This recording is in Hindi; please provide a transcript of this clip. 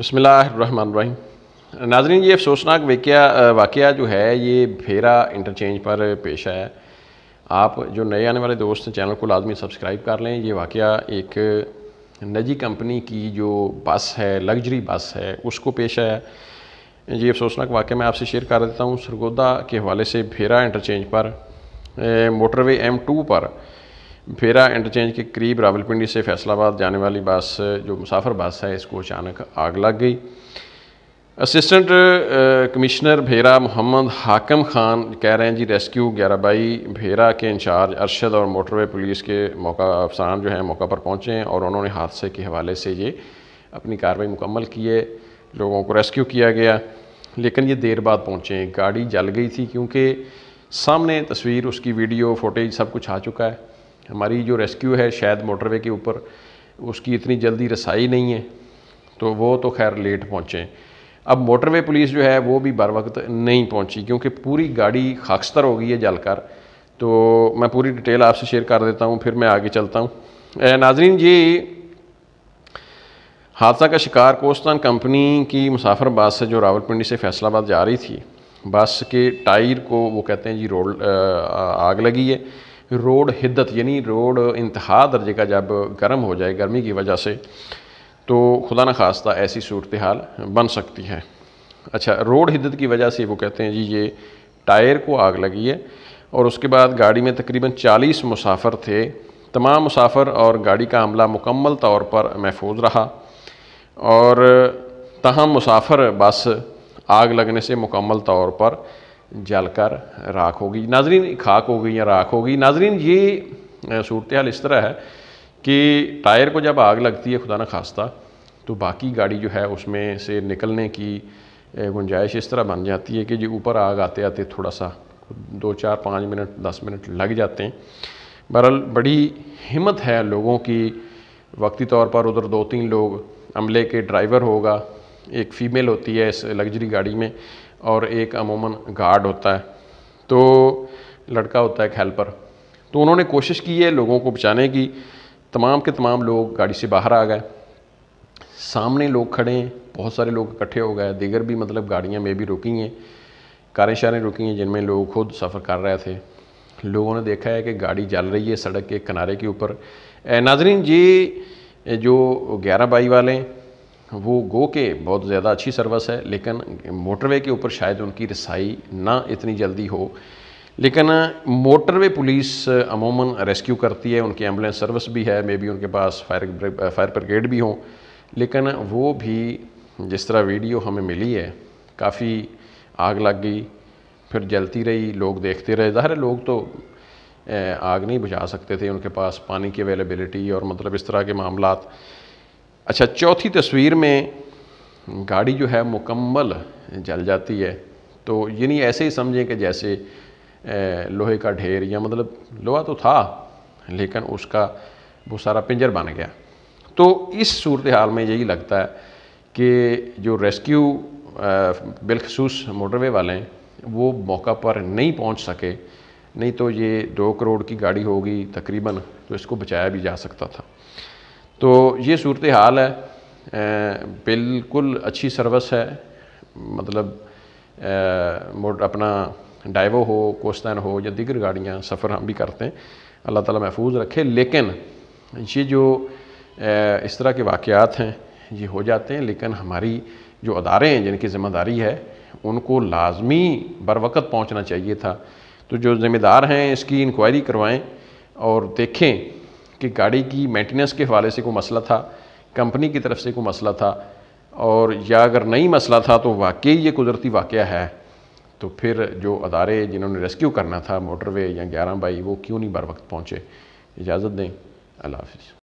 बसमिल नाजरीन ये अफसोसनाक वाक़ वाक़ जो है ये फेरा इंटरचेंज पर पेश आया आप जो नए आने वाले दोस्त हैं चैनल को लाजमी सब्सक्राइब कर लें ये वाक़ एक नजी कंपनी की जो बस है लग्जरी बस है उसको पेश आया ये अफसोसनाक वाक़ मैं आपसे शेयर कर देता हूँ सरगोदा के हवाले से फेरा इंटरचेंज पर मोटरवे एम टू पर फेरा इंटरचेंज के करीब रावलपिंडी से फैसलाबाद जाने वाली बस जो मुसाफर बस है इसको अचानक आग लग गई असिस्टेंट कमिश्नर भेरा मोहम्मद हाकम खान कह रहे हैं जी रेस्क्यू ग्यारहबाई भेरा के इंचार्ज अरशद और मोटरवे पुलिस के मौका अफसान जो हैं मौका पर पहुँचे हैं और उन्होंने हादसे के हवाले से ये अपनी कार्रवाई मुकम्मल की है लोगों को रेस्क्यू किया गया लेकिन ये देर बाद पहुँचे गाड़ी जल गई थी क्योंकि सामने तस्वीर उसकी वीडियो फोटेज सब कुछ आ चुका है हमारी जो रेस्क्यू है शायद मोटरवे के ऊपर उसकी इतनी जल्दी रसाई नहीं है तो वो तो खैर लेट पहुँचे अब मोटरवे पुलिस जो है वो भी बर वक्त नहीं पहुँची क्योंकि पूरी गाड़ी खाकस्तर हो गई है जलकर तो मैं पूरी डिटेल आपसे शेयर कर देता हूँ फिर मैं आगे चलता हूँ नाजरीन जी हादसा का शिकार कोस्तान कंपनी की मुसाफर बस से जो रावलपिंडी से फैसलाबाद जा रही थी बस के टायर को वो कहते हैं जी रोड आग लगी है रोड हिद्दत यानी रोड इंतहा दर्जे का जब गर्म हो जाए गर्मी की वजह से तो खुदा न खास्ता ऐसी सूरत हाल बन सकती है अच्छा रोड हिद्दत की वजह से वो कहते हैं जी ये टायर को आग लगी है और उसके बाद गाड़ी में तकरीबन 40 मुसाफर थे तमाम मुसाफर और गाड़ी का अमला मुकम्मल तौर पर महफूज रहा और तहम मुसाफर बस आग लगने से मुकम्मल तौर पर जलकर राख होगी नाजरीन खाक हो गई या राख होगी नाजरीन ये सूरत हाल इस तरह है कि टायर को जब आग लगती है खुदा न खास्ता तो बाकी गाड़ी जो है उसमें से निकलने की गुंजाइश इस तरह बन जाती है कि जो ऊपर आग आते आते थोड़ा सा दो चार पाँच मिनट दस मिनट लग जाते हैं बहरहाल बड़ी हिम्मत है लोगों की वक्ती तौर पर उधर दो तीन लोग अमले के ड्राइवर होगा एक फ़ीमेल होती है इस लग्जरी गाड़ी में और एक अमूमन गार्ड होता है तो लड़का होता है हेल्पर तो उन्होंने कोशिश की है लोगों को बचाने की तमाम के तमाम लोग गाड़ी से बाहर आ गए सामने लोग खड़े हैं बहुत सारे लोग इकट्ठे हो गए दीगर भी मतलब गाड़ियाँ में भी रुकी हैं कारें शारें रुकी हैं जिनमें लोग खुद सफ़र कर रहे थे लोगों ने देखा है कि गाड़ी जल रही है सड़क के किनारे के ऊपर नाजरीन ये जो ग्यारह बाई वाले हैं वो गो के बहुत ज़्यादा अच्छी सर्विस है लेकिन मोटरवे के ऊपर शायद उनकी रसाई ना इतनी जल्दी हो लेकिन मोटरवे पुलिस अमूमन रेस्क्यू करती है उनकी एम्बुलेंस सर्विस भी है मे बी उनके पास फायर फायर ब्रिगेड भी हों लेकिन वो भी जिस तरह वीडियो हमें मिली है काफ़ी आग लग गई फिर जलती रही लोग देखते रहे ज़ाहिर लोग तो आग नहीं बुझा सकते थे उनके पास पानी की अवेलेबिलिटी और मतलब इस तरह के मामला अच्छा चौथी तस्वीर में गाड़ी जो है मुकम्मल जल जाती है तो नहीं ऐसे ही समझें कि जैसे लोहे का ढेर या मतलब लोहा तो था लेकिन उसका वो सारा पिंजर बन गया तो इस सूरत हाल में यही लगता है कि जो रेस्क्यू बिलखसूस मोटरवे वाले हैं वो मौका पर नहीं पहुंच सके नहीं तो ये दो करोड़ की गाड़ी होगी तकरीबन तो इसको बचाया भी जा सकता था तो ये सूरत हाल है बिल्कुल अच्छी सर्विस है मतलब मोड अपना डाइवो हो कोस्तान हो या दिगर गाड़ियाँ सफ़र हम भी करते हैं अल्लाह ताला महफूज रखे लेकिन ये जो इस तरह के वाक़ात हैं ये हो जाते हैं लेकिन हमारी जो अदारे हैं जिनकी ज़िम्मेदारी है उनको लाजमी बर वक्त पहुँचना चाहिए था तो जो ज़िम्मेदार हैं इसकी इंक्वायरी करवाएँ और देखें कि गाड़ी की मेंटेनेंस के हवाले से कोई मसला था कंपनी की तरफ से कोई मसला था और या अगर नहीं मसला था तो वाकई ये कुदरती वाक़ है तो फिर जो अदारे जिन्होंने रेस्क्यू करना था मोटरवे या ग्यारह बाई वो क्यों नहीं बर वक्त पहुँचे इजाज़त दें अल्लाह हाफिज़